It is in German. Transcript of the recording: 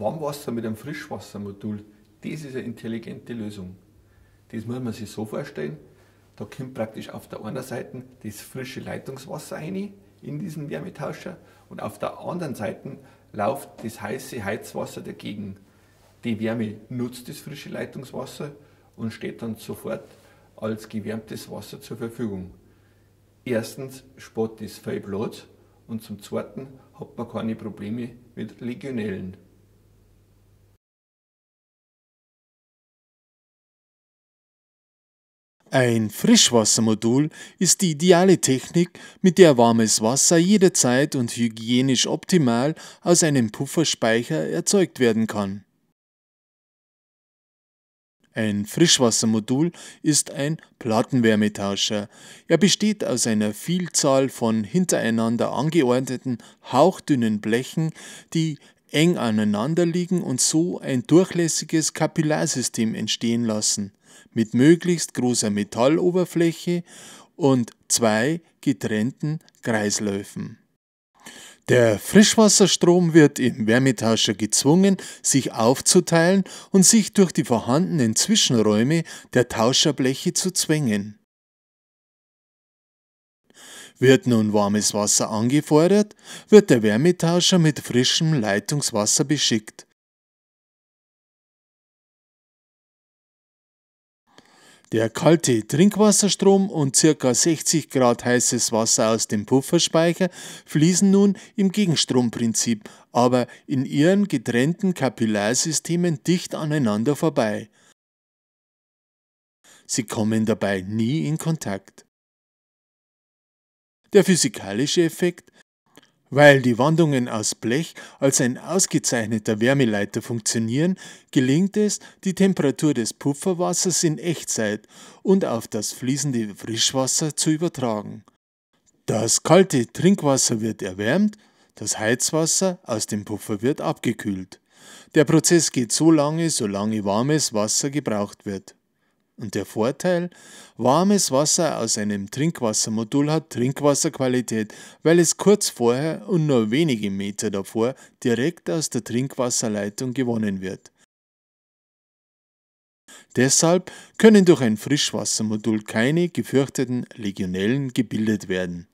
Warmwasser mit einem Frischwassermodul, das ist eine intelligente Lösung. Das muss man sich so vorstellen, da kommt praktisch auf der einen Seite das frische Leitungswasser rein in diesen Wärmetauscher und auf der anderen Seite läuft das heiße Heizwasser dagegen. Die Wärme nutzt das frische Leitungswasser und steht dann sofort als gewärmtes Wasser zur Verfügung. Erstens spart das viel Platz und zum Zweiten hat man keine Probleme mit Legionellen. Ein Frischwassermodul ist die ideale Technik, mit der warmes Wasser jederzeit und hygienisch optimal aus einem Pufferspeicher erzeugt werden kann. Ein Frischwassermodul ist ein Plattenwärmetauscher. Er besteht aus einer Vielzahl von hintereinander angeordneten, hauchdünnen Blechen, die eng aneinander liegen und so ein durchlässiges Kapillarsystem entstehen lassen mit möglichst großer Metalloberfläche und zwei getrennten Kreisläufen. Der Frischwasserstrom wird im Wärmetauscher gezwungen, sich aufzuteilen und sich durch die vorhandenen Zwischenräume der Tauscherbleche zu zwängen. Wird nun warmes Wasser angefordert, wird der Wärmetauscher mit frischem Leitungswasser beschickt. Der kalte Trinkwasserstrom und ca. 60 Grad heißes Wasser aus dem Pufferspeicher fließen nun im Gegenstromprinzip, aber in ihren getrennten Kapillarsystemen dicht aneinander vorbei. Sie kommen dabei nie in Kontakt. Der physikalische Effekt weil die Wandungen aus Blech als ein ausgezeichneter Wärmeleiter funktionieren, gelingt es, die Temperatur des Pufferwassers in Echtzeit und auf das fließende Frischwasser zu übertragen. Das kalte Trinkwasser wird erwärmt, das Heizwasser aus dem Puffer wird abgekühlt. Der Prozess geht so lange, solange warmes Wasser gebraucht wird. Und der Vorteil, warmes Wasser aus einem Trinkwassermodul hat Trinkwasserqualität, weil es kurz vorher und nur wenige Meter davor direkt aus der Trinkwasserleitung gewonnen wird. Deshalb können durch ein Frischwassermodul keine gefürchteten Legionellen gebildet werden.